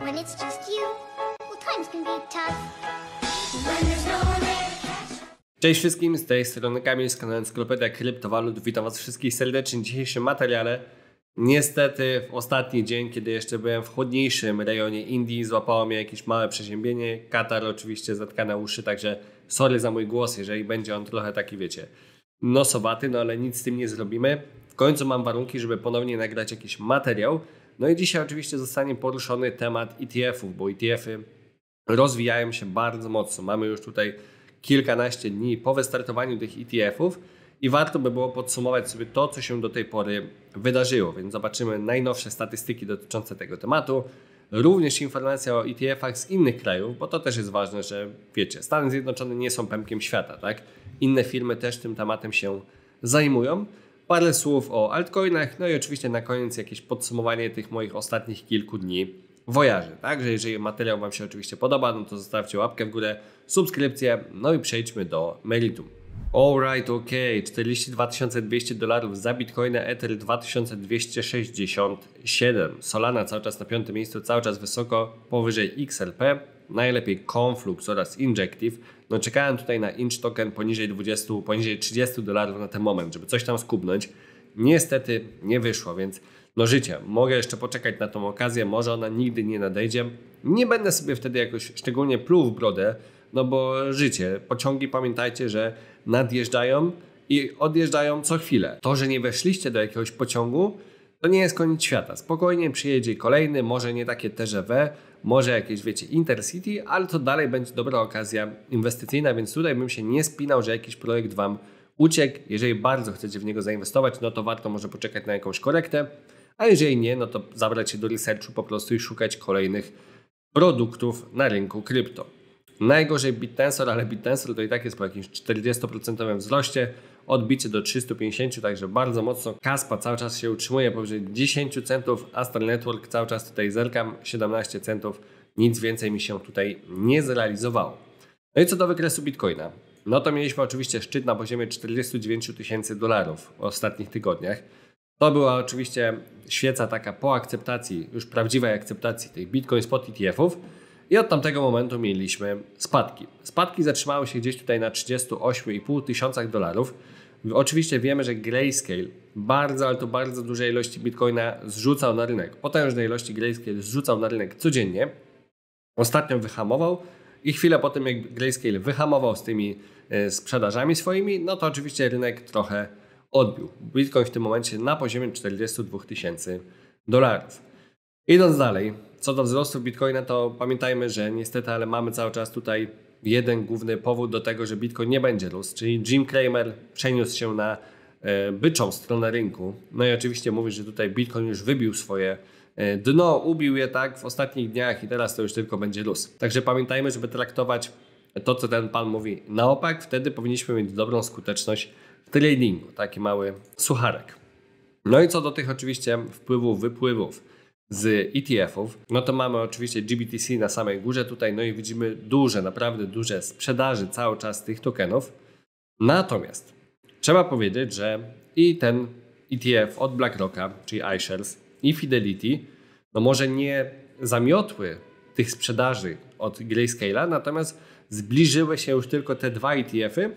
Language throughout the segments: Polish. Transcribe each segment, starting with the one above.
When it's just you, well, times can be tough. When there's no one Cześć wszystkim, z tej strony Kamil z kanału Encyklopedia Kryptowalut. Witam Was wszystkich serdecznie w dzisiejszym materiale. Niestety w ostatni dzień, kiedy jeszcze byłem w chłodniejszym rejonie Indii, złapało mnie jakieś małe przeziębienie. Katar oczywiście zatka uszy, także sorry za mój głos, jeżeli będzie on trochę taki, wiecie, nosowaty, no ale nic z tym nie zrobimy. W końcu mam warunki, żeby ponownie nagrać jakiś materiał. No i dzisiaj oczywiście zostanie poruszony temat ETF-ów, bo ETF-y rozwijają się bardzo mocno. Mamy już tutaj kilkanaście dni po wystartowaniu tych ETF-ów i warto by było podsumować sobie to, co się do tej pory wydarzyło. Więc zobaczymy najnowsze statystyki dotyczące tego tematu. Również informacja o ETF-ach z innych krajów, bo to też jest ważne, że wiecie, Stany Zjednoczone nie są pępkiem świata, tak? Inne firmy też tym tematem się zajmują parę słów o altcoinach, no i oczywiście na koniec jakieś podsumowanie tych moich ostatnich kilku dni wojaży. Także jeżeli materiał Wam się oczywiście podoba, no to zostawcie łapkę w górę, subskrypcję, no i przejdźmy do meritum. Alright, ok, 42 200 dolarów za Bitcoina, Ether 2267, Solana cały czas na piątym miejscu, cały czas wysoko, powyżej XLP, najlepiej Conflux oraz Injective, no czekałem tutaj na inch token poniżej 20, poniżej 30 dolarów na ten moment, żeby coś tam skubnąć. Niestety nie wyszło, więc no życie, mogę jeszcze poczekać na tą okazję, może ona nigdy nie nadejdzie. Nie będę sobie wtedy jakoś szczególnie pluł w brodę, no bo życie, pociągi pamiętajcie, że nadjeżdżają i odjeżdżają co chwilę. To, że nie weszliście do jakiegoś pociągu, to nie jest koniec świata. Spokojnie przyjedzie kolejny, może nie takie TGW, może jakieś, wiecie, Intercity, ale to dalej będzie dobra okazja inwestycyjna, więc tutaj bym się nie spinał, że jakiś projekt Wam uciekł. Jeżeli bardzo chcecie w niego zainwestować, no to warto może poczekać na jakąś korektę, a jeżeli nie, no to zabrać się do researchu po prostu i szukać kolejnych produktów na rynku krypto. Najgorzej BitTensor, ale BitTensor to i tak jest po jakimś 40% wzroście, odbicie do 350, także bardzo mocno. Kaspa cały czas się utrzymuje powyżej 10 centów, Astral Network cały czas tutaj zerkam, 17 centów, nic więcej mi się tutaj nie zrealizowało. No i co do wykresu Bitcoina. No to mieliśmy oczywiście szczyt na poziomie 49 tysięcy dolarów w ostatnich tygodniach. To była oczywiście świeca taka po akceptacji, już prawdziwej akceptacji tych Bitcoin spot ETF-ów. I od tamtego momentu mieliśmy spadki. Spadki zatrzymały się gdzieś tutaj na 38,5 tysiącach dolarów. Oczywiście wiemy, że Grayscale bardzo, ale to bardzo duże ilości bitcoina zrzucał na rynek. Potężne ilości Grayscale zrzucał na rynek codziennie. Ostatnio wyhamował i chwilę po tym, jak Grayscale wyhamował z tymi e, sprzedażami swoimi, no to oczywiście rynek trochę odbił. Bitcoin w tym momencie na poziomie 42 tysięcy dolarów. Idąc dalej, co do wzrostu Bitcoina, to pamiętajmy, że niestety, ale mamy cały czas tutaj jeden główny powód do tego, że Bitcoin nie będzie rósł, czyli Jim Cramer przeniósł się na e, byczą stronę rynku. No i oczywiście mówi, że tutaj Bitcoin już wybił swoje e, dno, ubił je tak w ostatnich dniach i teraz to już tylko będzie luz. Także pamiętajmy, żeby traktować to, co ten pan mówi na opak, wtedy powinniśmy mieć dobrą skuteczność w tradingu. Taki mały sucharek. No i co do tych oczywiście wpływów, wypływów z ETF-ów, no to mamy oczywiście GBTC na samej górze tutaj, no i widzimy duże, naprawdę duże sprzedaży cały czas tych tokenów. Natomiast trzeba powiedzieć, że i ten ETF od BlackRocka, czyli iShares i Fidelity, no może nie zamiotły tych sprzedaży od Grayscale'a, natomiast zbliżyły się już tylko te dwa ETF-y,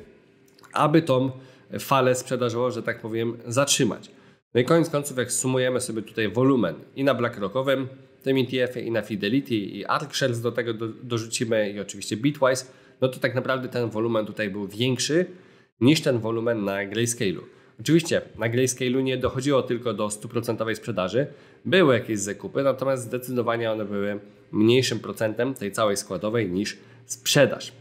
aby tą falę sprzedażową, że tak powiem, zatrzymać. No i koniec końców, jak sumujemy sobie tutaj wolumen i na BlackRockowym, tym etf i na Fidelity, i Arkshares do tego do, dorzucimy, i oczywiście Bitwise, no to tak naprawdę ten wolumen tutaj był większy niż ten wolumen na Grayscale'u. Oczywiście na Grayscale'u nie dochodziło tylko do 100% sprzedaży, były jakieś zakupy, natomiast zdecydowanie one były mniejszym procentem tej całej składowej niż sprzedaż.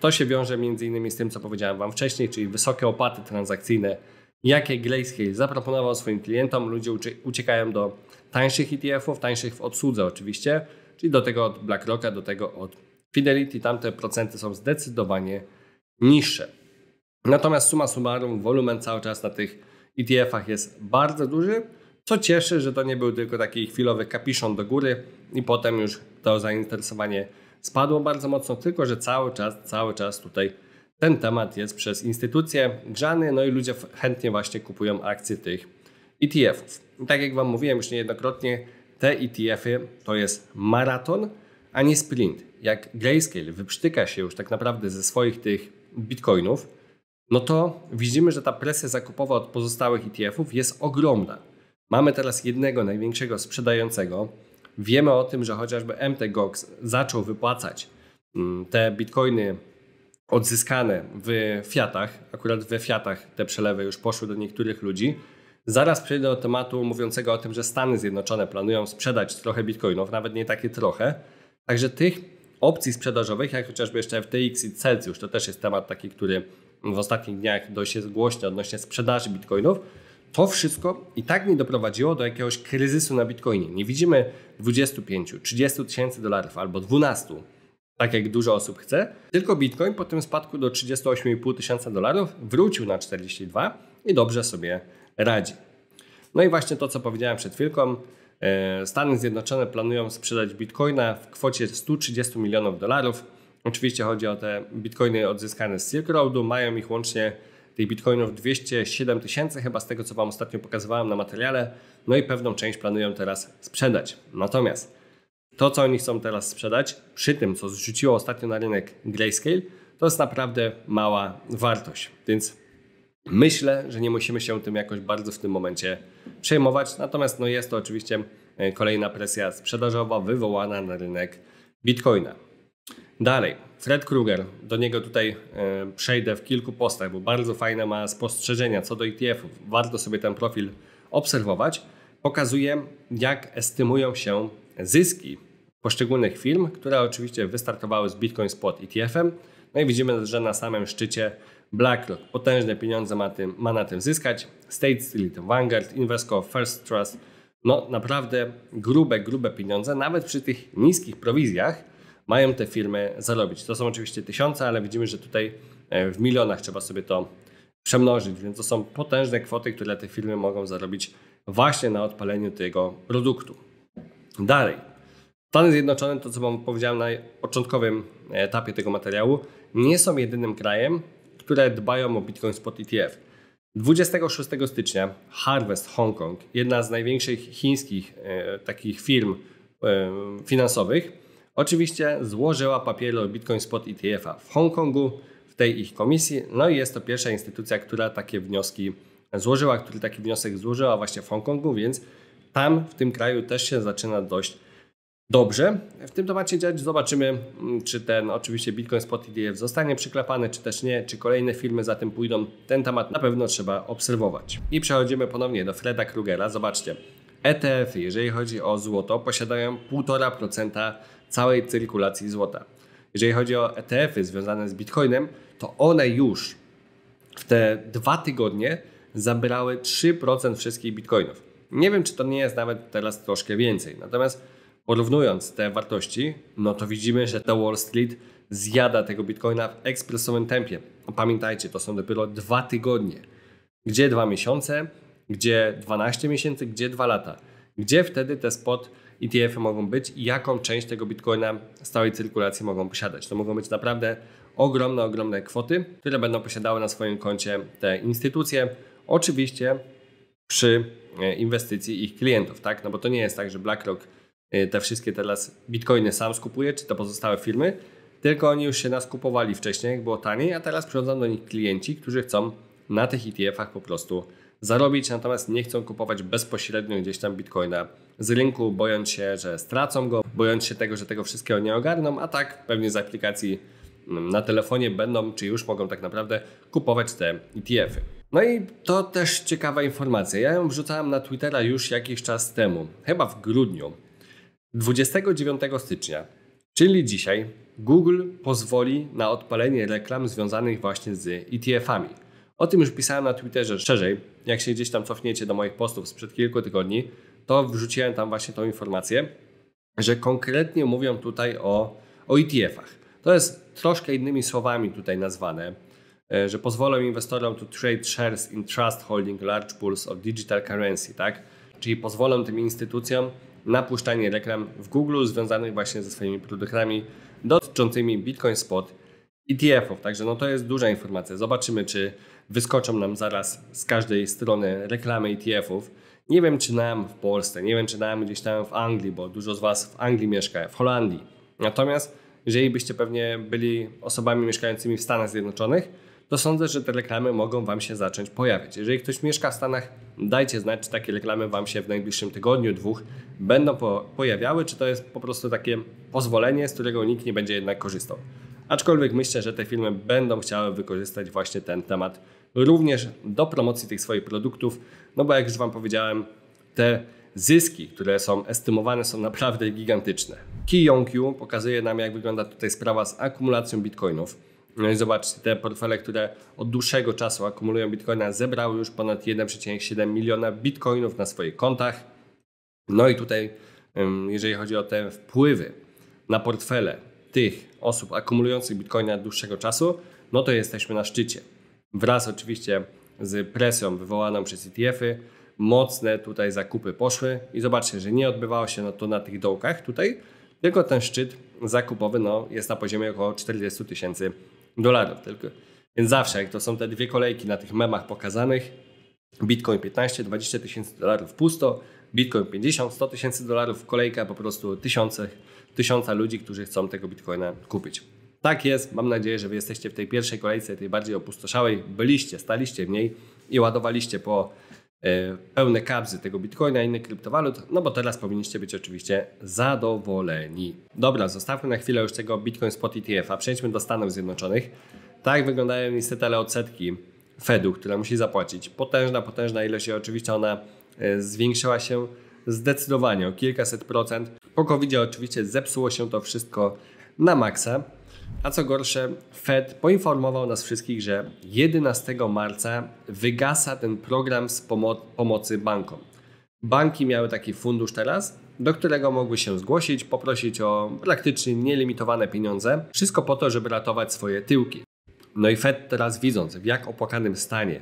To się wiąże między innymi z tym, co powiedziałem Wam wcześniej, czyli wysokie opłaty transakcyjne jakie Grayscale zaproponował swoim klientom. Ludzie uciekają do tańszych ETF-ów, tańszych w odsłudze oczywiście, czyli do tego od BlackRocka, do tego od Fidelity. Tamte procenty są zdecydowanie niższe. Natomiast suma summarum, wolumen cały czas na tych ETF-ach jest bardzo duży, co cieszy, że to nie był tylko taki chwilowy kapiszon do góry i potem już to zainteresowanie spadło bardzo mocno, tylko że cały czas, cały czas tutaj ten temat jest przez instytucje grzany, no i ludzie chętnie właśnie kupują akcje tych ETF-ów. tak jak Wam mówiłem już niejednokrotnie, te ETF-y to jest maraton, a nie sprint. Jak Grayscale wyprztyka się już tak naprawdę ze swoich tych bitcoinów, no to widzimy, że ta presja zakupowa od pozostałych ETF-ów jest ogromna. Mamy teraz jednego największego sprzedającego. Wiemy o tym, że chociażby MTGOX zaczął wypłacać mm, te bitcoiny odzyskane w Fiatach, akurat we Fiatach te przelewy już poszły do niektórych ludzi. Zaraz przejdę do tematu mówiącego o tym, że Stany Zjednoczone planują sprzedać trochę bitcoinów, nawet nie takie trochę. Także tych opcji sprzedażowych, jak chociażby jeszcze FTX i Celsius, to też jest temat taki, który w ostatnich dniach dość jest głośny odnośnie sprzedaży bitcoinów. To wszystko i tak nie doprowadziło do jakiegoś kryzysu na bitcoinie. Nie widzimy 25, 30 tysięcy dolarów albo 12 tak jak dużo osób chce. Tylko Bitcoin po tym spadku do 38,5 tysiąca dolarów wrócił na 42 i dobrze sobie radzi. No i właśnie to, co powiedziałem przed chwilką. E, Stany Zjednoczone planują sprzedać bitcoina w kwocie 130 milionów dolarów. Oczywiście chodzi o te bitcoiny odzyskane z Silk Roadu. Mają ich łącznie tych bitcoinów 207 tysięcy, chyba z tego co Wam ostatnio pokazywałem na materiale. No i pewną część planują teraz sprzedać. Natomiast to, co oni chcą teraz sprzedać, przy tym, co zrzuciło ostatnio na rynek Grayscale, to jest naprawdę mała wartość. Więc myślę, że nie musimy się tym jakoś bardzo w tym momencie przejmować. Natomiast no jest to oczywiście e, kolejna presja sprzedażowa wywołana na rynek Bitcoina. Dalej, Fred Kruger, do niego tutaj e, przejdę w kilku postach, bo bardzo fajne ma spostrzeżenia co do ETF-ów. Warto sobie ten profil obserwować. Pokazuje, jak estymują się zyski poszczególnych firm, które oczywiście wystartowały z Bitcoin Spot ETF-em. No i widzimy, że na samym szczycie BlackRock potężne pieniądze ma, tym, ma na tym zyskać. State Street, Vanguard, Invesco, First Trust. No naprawdę grube, grube pieniądze, nawet przy tych niskich prowizjach mają te firmy zarobić. To są oczywiście tysiące, ale widzimy, że tutaj e, w milionach trzeba sobie to przemnożyć, więc to są potężne kwoty, które te firmy mogą zarobić właśnie na odpaleniu tego produktu. Dalej, Stany Zjednoczone, to co Wam powiedziałem na początkowym e, etapie tego materiału, nie są jedynym krajem, które dbają o Bitcoin Spot ETF. 26 stycznia Harvest Hong Kong, jedna z największych chińskich e, takich firm e, finansowych, oczywiście złożyła papiery o Bitcoin Spot ETF-a w Hongkongu, w tej ich komisji. No i jest to pierwsza instytucja, która takie wnioski złożyła, który taki wniosek złożyła właśnie w Hongkongu, więc tam w tym kraju też się zaczyna dość dobrze. W tym temacie działać zobaczymy, mm, czy ten oczywiście Bitcoin Spot ETF zostanie przyklepany, czy też nie, czy kolejne filmy za tym pójdą. Ten temat na pewno trzeba obserwować. I przechodzimy ponownie do Freda Krugera. Zobaczcie, ETF, jeżeli chodzi o złoto, posiadają 1,5% całej cyrkulacji złota. Jeżeli chodzi o ETF-y związane z Bitcoinem, to one już w te dwa tygodnie zabrały 3% wszystkich Bitcoinów. Nie wiem, czy to nie jest nawet teraz troszkę więcej. Natomiast Porównując te wartości, no to widzimy, że ta Wall Street zjada tego bitcoina w ekspresowym tempie. Pamiętajcie, to są dopiero dwa tygodnie. Gdzie dwa miesiące, gdzie 12 miesięcy, gdzie dwa lata. Gdzie wtedy te spot ETF-y mogą być i jaką część tego bitcoina stałej cyrkulacji mogą posiadać. To mogą być naprawdę ogromne, ogromne kwoty, które będą posiadały na swoim koncie te instytucje. Oczywiście przy e, inwestycji ich klientów, tak? No bo to nie jest tak, że BlackRock Y, te wszystkie teraz bitcoiny sam skupuje, czy te pozostałe firmy, tylko oni już się nas kupowali wcześniej, jak było taniej, a teraz przychodzą do nich klienci, którzy chcą na tych ETF-ach po prostu zarobić, natomiast nie chcą kupować bezpośrednio gdzieś tam bitcoina z rynku, bojąc się, że stracą go, bojąc się tego, że tego wszystkiego nie ogarną, a tak pewnie z aplikacji mm, na telefonie będą, czy już mogą tak naprawdę kupować te ETF-y. No i to też ciekawa informacja. Ja ją wrzucałem na Twittera już jakiś czas temu, chyba w grudniu. 29 stycznia, czyli dzisiaj, Google pozwoli na odpalenie reklam związanych właśnie z ETF-ami. O tym już pisałem na Twitterze szerzej. Jak się gdzieś tam cofniecie do moich postów sprzed kilku tygodni, to wrzuciłem tam właśnie tą informację, że konkretnie mówią tutaj o, o ETF-ach. To jest troszkę innymi słowami tutaj nazwane, e, że pozwolą inwestorom to trade shares in trust holding large pools of digital currency, tak? Czyli pozwolą tym instytucjom na puszczanie reklam w Google związanych właśnie ze swoimi produktami dotyczącymi Bitcoin Spot ETF-ów. Także no to jest duża informacja. Zobaczymy, czy wyskoczą nam zaraz z każdej strony reklamy ETF-ów. Nie wiem, czy nam w Polsce, nie wiem, czy nam gdzieś tam w Anglii, bo dużo z Was w Anglii mieszka, w Holandii. Natomiast jeżeli byście pewnie byli osobami mieszkającymi w Stanach Zjednoczonych, to sądzę, że te reklamy mogą Wam się zacząć pojawiać. Jeżeli ktoś mieszka w Stanach, dajcie znać, czy takie reklamy Wam się w najbliższym tygodniu, dwóch będą po pojawiały, czy to jest po prostu takie pozwolenie, z którego nikt nie będzie jednak korzystał. Aczkolwiek myślę, że te filmy będą chciały wykorzystać właśnie ten temat również do promocji tych swoich produktów, no bo jak już Wam powiedziałem, te zyski, które są estymowane, są naprawdę gigantyczne. Kiyonq pokazuje nam, jak wygląda tutaj sprawa z akumulacją bitcoinów. No i zobaczcie, te portfele, które od dłuższego czasu akumulują bitcoina, zebrały już ponad 1,7 miliona bitcoinów na swoich kontach. No i tutaj, jeżeli chodzi o te wpływy na portfele tych osób akumulujących bitcoina od dłuższego czasu, no to jesteśmy na szczycie. Wraz oczywiście z presją wywołaną przez ETF-y, mocne tutaj zakupy poszły i zobaczcie, że nie odbywało się no to na tych dołkach tutaj, tylko ten szczyt zakupowy no, jest na poziomie około 40 tysięcy dolarów tylko. Więc zawsze, jak to są te dwie kolejki na tych memach pokazanych, Bitcoin 15, 20 tysięcy dolarów pusto, Bitcoin 50, 100 tysięcy dolarów, kolejka po prostu tysiące, tysiąca ludzi, którzy chcą tego Bitcoina kupić. Tak jest, mam nadzieję, że Wy jesteście w tej pierwszej kolejce, tej bardziej opustoszałej, byliście, staliście w niej i ładowaliście po E, pełne kabzy tego bitcoina i innych kryptowalut, no bo teraz powinniście być oczywiście zadowoleni. Dobra, zostawmy na chwilę już tego Bitcoin Spot ETF, a przejdźmy do Stanów Zjednoczonych. Tak wyglądają niestety ale odsetki Fedu, które musi zapłacić. Potężna, potężna ilość i oczywiście ona e, zwiększyła się zdecydowanie o kilkaset procent. Po covid oczywiście zepsuło się to wszystko na maksa. A co gorsze, Fed poinformował nas wszystkich, że 11 marca wygasa ten program z pomo pomocy bankom. Banki miały taki fundusz teraz, do którego mogły się zgłosić, poprosić o praktycznie nielimitowane pieniądze, wszystko po to, żeby ratować swoje tyłki. No i Fed teraz widząc, w jak opłakanym stanie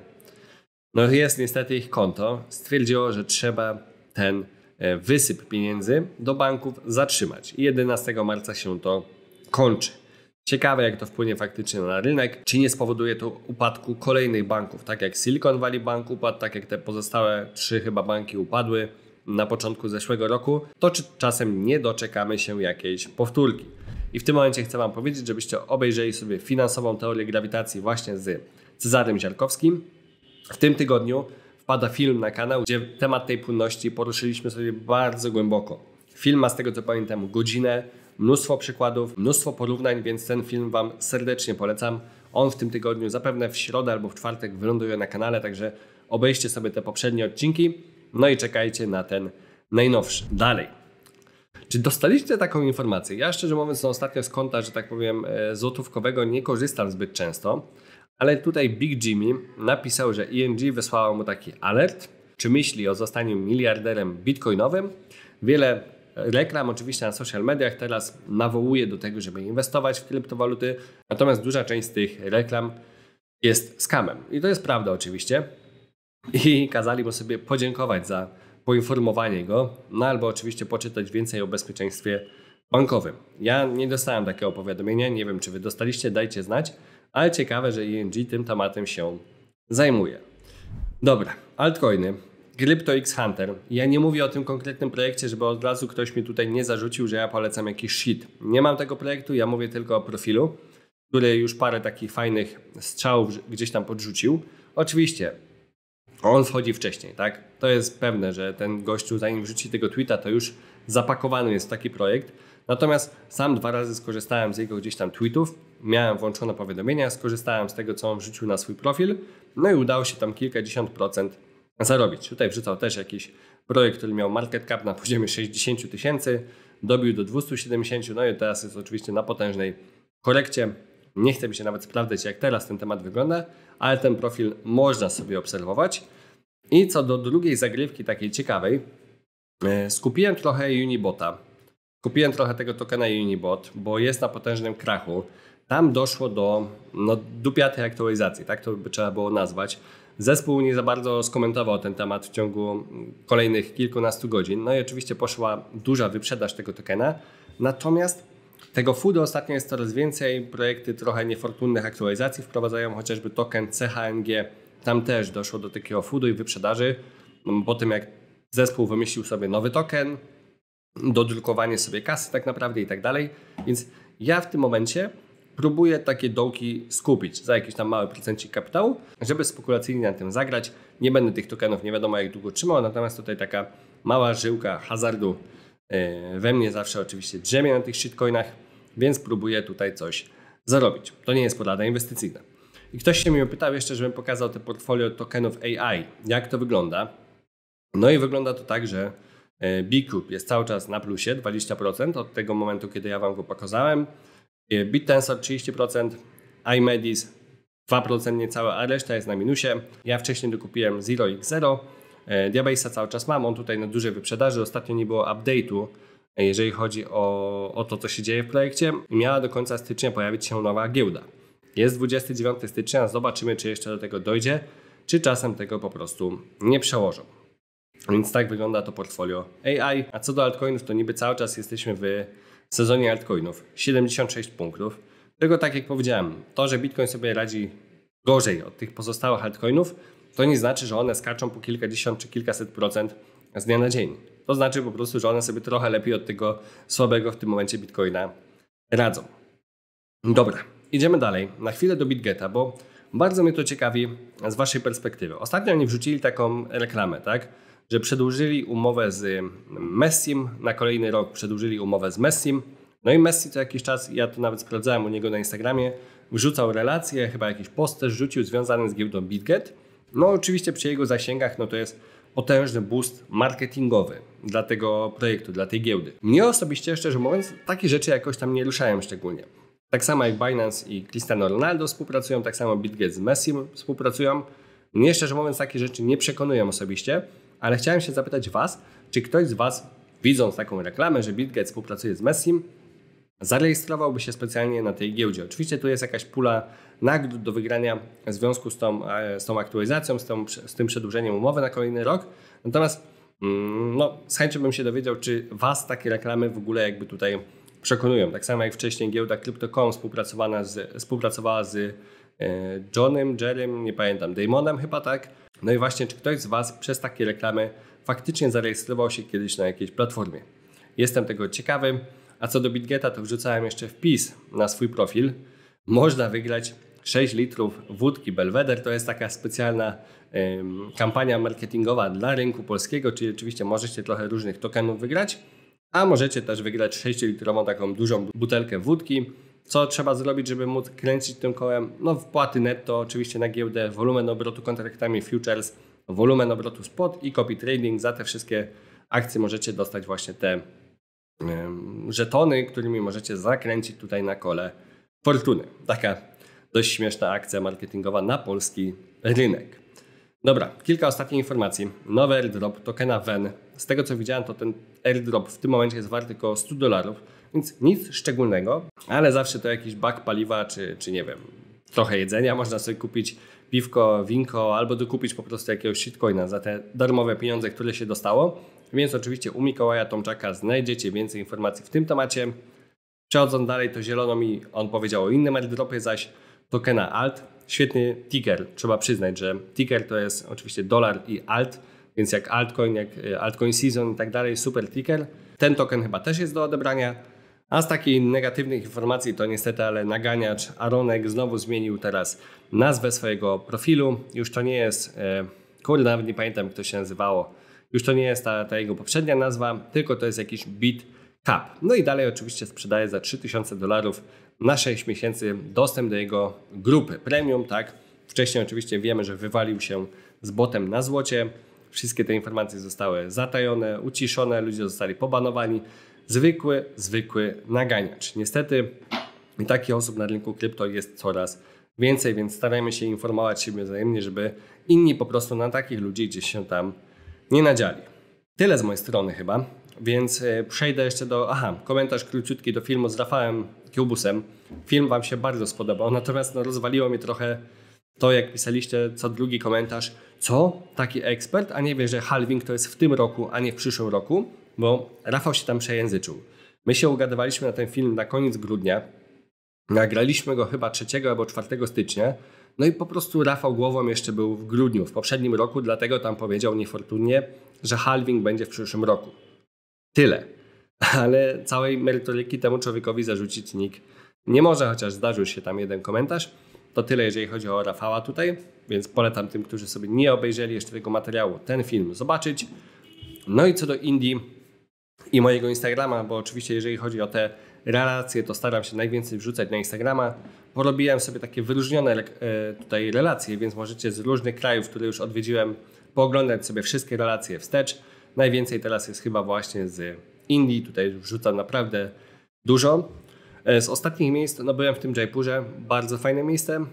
no jest niestety ich konto, stwierdziło, że trzeba ten e, wysyp pieniędzy do banków zatrzymać. I 11 marca się to kończy. Ciekawe, jak to wpłynie faktycznie na rynek, czy nie spowoduje to upadku kolejnych banków, tak jak Silicon Valley Bank upadł, tak jak te pozostałe trzy chyba banki upadły na początku zeszłego roku, to czy czasem nie doczekamy się jakiejś powtórki. I w tym momencie chcę Wam powiedzieć, żebyście obejrzeli sobie finansową teorię grawitacji właśnie z Cezarym Ziarkowskim. W tym tygodniu wpada film na kanał, gdzie temat tej płynności poruszyliśmy sobie bardzo głęboko. Film ma z tego co pamiętam godzinę, mnóstwo przykładów, mnóstwo porównań, więc ten film Wam serdecznie polecam. On w tym tygodniu zapewne w środę albo w czwartek wyląduje na kanale, także obejście sobie te poprzednie odcinki, no i czekajcie na ten najnowszy. Dalej. Czy dostaliście taką informację? Ja szczerze mówiąc, no ostatnio z konta, że tak powiem, e, złotówkowego nie korzystam zbyt często, ale tutaj Big Jimmy napisał, że ING e wysłała mu taki alert, czy myśli o zostaniu miliarderem bitcoinowym. Wiele reklam oczywiście na social mediach teraz nawołuje do tego, żeby inwestować w kryptowaluty, natomiast duża część z tych reklam jest skamem. I to jest prawda oczywiście. I kazali mu sobie podziękować za poinformowanie go, no albo oczywiście poczytać więcej o bezpieczeństwie bankowym. Ja nie dostałem takiego powiadomienia, nie wiem czy wy dostaliście, dajcie znać, ale ciekawe, że ING tym tematem się zajmuje. Dobra, altcoiny. Crypto X Hunter. Ja nie mówię o tym konkretnym projekcie, żeby od razu ktoś mi tutaj nie zarzucił, że ja polecam jakiś shit. Nie mam tego projektu, ja mówię tylko o profilu, który już parę takich fajnych strzałów gdzieś tam podrzucił. Oczywiście, on wchodzi wcześniej, tak? To jest pewne, że ten gościu, zanim wrzuci tego tweeta, to już zapakowany jest taki projekt. Natomiast sam dwa razy skorzystałem z jego gdzieś tam tweetów, miałem włączone powiadomienia, skorzystałem z tego, co on wrzucił na swój profil, no i udało się tam kilkadziesiąt procent zarobić. Tutaj wrzucał też jakiś projekt, który miał market cap na poziomie 60 tysięcy, dobił do 270, no i teraz jest oczywiście na potężnej korekcie. Nie chcę mi się nawet sprawdzać, jak teraz ten temat wygląda, ale ten profil można sobie obserwować. I co do drugiej zagrywki, takiej ciekawej, e, skupiłem trochę Unibota. Kupiłem trochę tego tokena Unibot, bo jest na potężnym krachu. Tam doszło do no, dupiatej aktualizacji, tak to by trzeba było nazwać. Zespół nie za bardzo skomentował ten temat w ciągu kolejnych kilkunastu godzin. No i oczywiście poszła duża wyprzedaż tego tokena. Natomiast tego foodu ostatnio jest coraz więcej. Projekty trochę niefortunnych aktualizacji wprowadzają chociażby token CHNG. Tam też doszło do takiego foodu i wyprzedaży. Po tym jak zespół wymyślił sobie nowy token, dodrukowanie sobie kasy tak naprawdę i tak dalej. Więc ja w tym momencie próbuje takie dołki skupić za jakiś tam mały procencik kapitału, żeby spekulacyjnie na tym zagrać. Nie będę tych tokenów nie wiadomo jak długo trzymał, natomiast tutaj taka mała żyłka hazardu e, we mnie zawsze oczywiście drzemie na tych shitcoinach, więc próbuję tutaj coś zarobić. To nie jest porada inwestycyjna. I ktoś się mnie pytał jeszcze, żebym pokazał te portfolio tokenów AI, jak to wygląda. No i wygląda to tak, że Bcube jest cały czas na plusie, 20% od tego momentu, kiedy ja Wam go pokazałem. E, BitTensor 30%, iMedis 2% niecałe, a reszta jest na minusie. Ja wcześniej dokupiłem 0x0. E, Diabase'a cały czas mam, on tutaj na dużej wyprzedaży. Ostatnio nie było update'u, e, jeżeli chodzi o, o to, co się dzieje w projekcie. Miała do końca stycznia pojawić się nowa giełda. Jest 29 stycznia, zobaczymy, czy jeszcze do tego dojdzie, czy czasem tego po prostu nie przełożą. Więc tak wygląda to portfolio AI. A co do altcoinów, to niby cały czas jesteśmy w w sezonie altcoinów 76 punktów. Tylko tak jak powiedziałem, to, że Bitcoin sobie radzi gorzej od tych pozostałych altcoinów, to nie znaczy, że one skaczą po kilkadziesiąt czy kilkaset procent z dnia na dzień. To znaczy po prostu, że one sobie trochę lepiej od tego słabego w tym momencie Bitcoina radzą. Dobra, idziemy dalej. Na chwilę do BitGeta, bo bardzo mnie to ciekawi z Waszej perspektywy. Ostatnio oni wrzucili taką reklamę, tak? że przedłużyli umowę z Messim na kolejny rok, przedłużyli umowę z Messim. No i Messi co jakiś czas, ja to nawet sprawdzałem u niego na Instagramie, wrzucał relacje, chyba jakiś post też rzucił związany z giełdą BitGet. No oczywiście przy jego zasięgach no to jest potężny boost marketingowy dla tego projektu, dla tej giełdy. Mnie osobiście, szczerze mówiąc, takie rzeczy jakoś tam nie ruszają szczególnie. Tak samo jak Binance i Cristiano Ronaldo współpracują, tak samo BitGet z Messi współpracują. Mnie szczerze mówiąc takie rzeczy nie przekonują osobiście. Ale chciałem się zapytać Was, czy ktoś z Was, widząc taką reklamę, że Bill Gates współpracuje z Messim, zarejestrowałby się specjalnie na tej giełdzie. Oczywiście tu jest jakaś pula nagród do wygrania w związku z tą, e, z tą aktualizacją, z, tą, z tym przedłużeniem umowy na kolejny rok. Natomiast mm, no, z chęcią bym się dowiedział, czy Was takie reklamy w ogóle jakby tutaj przekonują. Tak samo jak wcześniej giełda Crypto.com współpracowała z, współpracowała z e, Johnem, Jerem, nie pamiętam, Damonem chyba tak, no i właśnie, czy ktoś z Was przez takie reklamy faktycznie zarejestrował się kiedyś na jakiejś platformie? Jestem tego ciekawy. A co do Bitgeta, to wrzucałem jeszcze wpis na swój profil. Można wygrać 6 litrów wódki Belweder. To jest taka specjalna ym, kampania marketingowa dla rynku polskiego, czyli oczywiście możecie trochę różnych tokenów wygrać, a możecie też wygrać 6-litrową taką dużą butelkę wódki co trzeba zrobić, żeby móc kręcić tym kołem? No wpłaty netto oczywiście na giełdę, wolumen obrotu kontraktami futures, wolumen obrotu spot i copy trading. Za te wszystkie akcje możecie dostać właśnie te żetony, którymi możecie zakręcić tutaj na kole fortuny. Taka dość śmieszna akcja marketingowa na polski rynek. Dobra, kilka ostatnich informacji. Nowy airdrop tokena VEN. Z tego co widziałem, to ten airdrop w tym momencie jest wart tylko 100 dolarów. Więc nic szczególnego, ale zawsze to jakiś bak paliwa, czy, czy nie wiem, trochę jedzenia. Można sobie kupić piwko, winko, albo dokupić po prostu jakiegoś shitcoina za te darmowe pieniądze, które się dostało. Więc oczywiście u Mikołaja Tomczaka znajdziecie więcej informacji w tym temacie. Przechodząc dalej, to zielono mi on powiedział o innym airdropie, zaś tokena ALT. Świetny ticker, trzeba przyznać, że ticker to jest oczywiście dolar i ALT, więc jak altcoin, jak e, altcoin season i tak dalej, super ticker. Ten token chyba też jest do odebrania. A z takich negatywnych informacji to niestety, ale naganiacz Aronek znowu zmienił teraz nazwę swojego profilu. Już to nie jest, e, kurde, nawet nie pamiętam, jak to się nazywało. Już to nie jest ta, ta jego poprzednia nazwa, tylko to jest jakiś bit cap. No i dalej oczywiście sprzedaje za 3000 dolarów na 6 miesięcy dostęp do jego grupy premium, tak? Wcześniej oczywiście wiemy, że wywalił się z botem na złocie. Wszystkie te informacje zostały zatajone, uciszone, ludzie zostali pobanowani zwykły, zwykły naganiacz. Niestety i takich osób na rynku krypto jest coraz więcej, więc starajmy się informować siebie wzajemnie, żeby inni po prostu na takich ludzi gdzieś się tam nie nadziali. Tyle z mojej strony chyba, więc e, przejdę jeszcze do, aha, komentarz króciutki do filmu z Rafałem Kiełbusem. Film Wam się bardzo spodobał, natomiast no, rozwaliło mnie trochę to, jak pisaliście co drugi komentarz, co taki ekspert, a nie wie, że halving to jest w tym roku, a nie w przyszłym roku bo Rafał się tam przejęzyczył. My się ugadywaliśmy na ten film na koniec grudnia, nagraliśmy go chyba 3 albo 4 stycznia, no i po prostu Rafał głową jeszcze był w grudniu, w poprzednim roku, dlatego tam powiedział niefortunnie, że halving będzie w przyszłym roku. Tyle. Ale całej merytoryki temu człowiekowi zarzucić nikt nie może, chociaż zdarzył się tam jeden komentarz. To tyle, jeżeli chodzi o Rafała tutaj, więc polecam tym, którzy sobie nie obejrzeli jeszcze tego materiału, ten film zobaczyć. No i co do Indii, i mojego Instagrama, bo oczywiście jeżeli chodzi o te relacje, to staram się najwięcej wrzucać na Instagrama. Porobiłem sobie takie wyróżnione e, tutaj relacje, więc możecie z różnych krajów, które już odwiedziłem, pooglądać sobie wszystkie relacje wstecz. Najwięcej teraz jest chyba właśnie z Indii, tutaj wrzucam naprawdę dużo. E, z ostatnich miejsc no byłem w tym Jaipurze, bardzo fajne miejsce,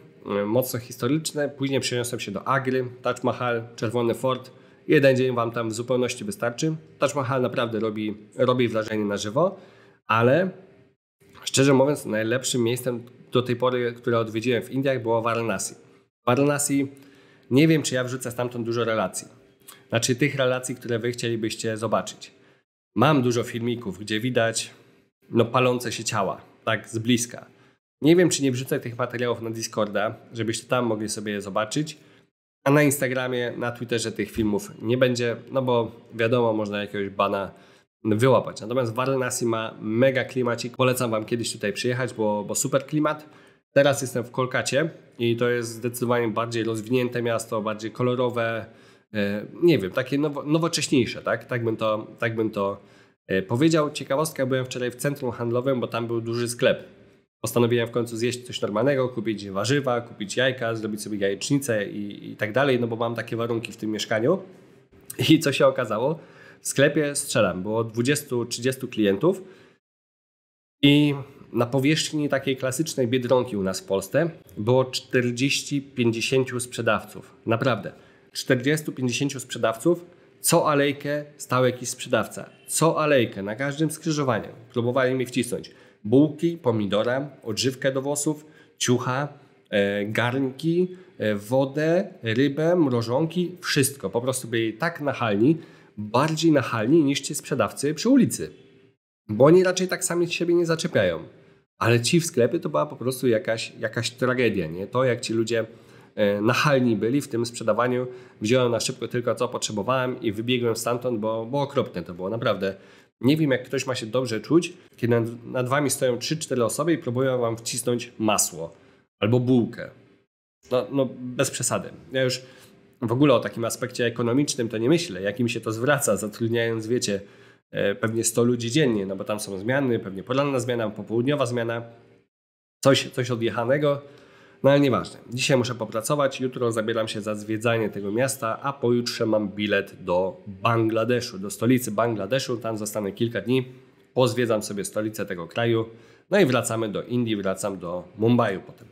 e, mocno historyczne. Później przeniosłem się do Agry, Taj Mahal, Czerwony Fort, Jeden dzień Wam tam w zupełności wystarczy. Taj Mahal naprawdę robi, robi wrażenie na żywo, ale szczerze mówiąc, najlepszym miejscem do tej pory, które odwiedziłem w Indiach, było Varanasi. Varanasi, nie wiem, czy ja wrzucę stamtąd dużo relacji. Znaczy tych relacji, które Wy chcielibyście zobaczyć. Mam dużo filmików, gdzie widać no, palące się ciała, tak z bliska. Nie wiem, czy nie wrzucę tych materiałów na Discorda, żebyście tam mogli sobie je zobaczyć. A na Instagramie, na Twitterze tych filmów nie będzie, no bo wiadomo, można jakiegoś bana wyłapać. Natomiast Varanasi ma mega klimacik. Polecam Wam kiedyś tutaj przyjechać, bo, bo super klimat. Teraz jestem w Kolkacie i to jest zdecydowanie bardziej rozwinięte miasto, bardziej kolorowe, e, nie wiem, takie nowo, nowocześniejsze, tak? Tak bym to, tak bym to e, powiedział. Ciekawostka, byłem wczoraj w centrum handlowym, bo tam był duży sklep postanowiłem w końcu zjeść coś normalnego, kupić warzywa, kupić jajka, zrobić sobie jajecznicę i, i tak dalej, no bo mam takie warunki w tym mieszkaniu. I co się okazało? W sklepie strzelam, było 20-30 klientów i na powierzchni takiej klasycznej biedronki u nas w Polsce było 40-50 sprzedawców. Naprawdę. 40-50 sprzedawców, co alejkę stał jakiś sprzedawca. Co alejkę, na każdym skrzyżowaniu. Próbowali mi wcisnąć bułki, pomidora, odżywkę do włosów, ciucha, e, garnki, e, wodę, rybę, mrożonki, wszystko. Po prostu byli tak nachalni, bardziej nachalni niż ci sprzedawcy przy ulicy. Bo oni raczej tak sami siebie nie zaczepiają. Ale ci w sklepy to była po prostu jakaś, jakaś tragedia, nie? To jak ci ludzie e, nachalni byli w tym sprzedawaniu. Wziąłem na szybko tylko co potrzebowałem i wybiegłem stamtąd, bo, bo okropne to było, naprawdę. Nie wiem, jak ktoś ma się dobrze czuć, kiedy nad, wami stoją 3-4 osoby i próbują wam wcisnąć masło albo bułkę. No, no bez przesady. Ja już w ogóle o takim aspekcie ekonomicznym to nie myślę, jak im się to zwraca, zatrudniając, wiecie, e, pewnie 100 ludzi dziennie, no bo tam są zmiany, pewnie poranna zmiana, popołudniowa zmiana, coś, coś odjechanego no ale nieważne. Dzisiaj muszę popracować, jutro zabieram się za zwiedzanie tego miasta, a pojutrze mam bilet do Bangladeszu, do stolicy Bangladeszu. Tam zostanę kilka dni, pozwiedzam sobie stolicę tego kraju. No i wracamy do Indii, wracam do Mumbai potem.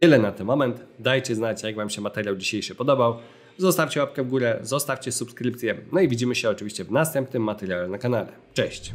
Tyle na ten moment. Dajcie znać, jak Wam się materiał dzisiejszy podobał. Zostawcie łapkę w górę, zostawcie subskrypcję. No i widzimy się oczywiście w następnym materiale na kanale. Cześć!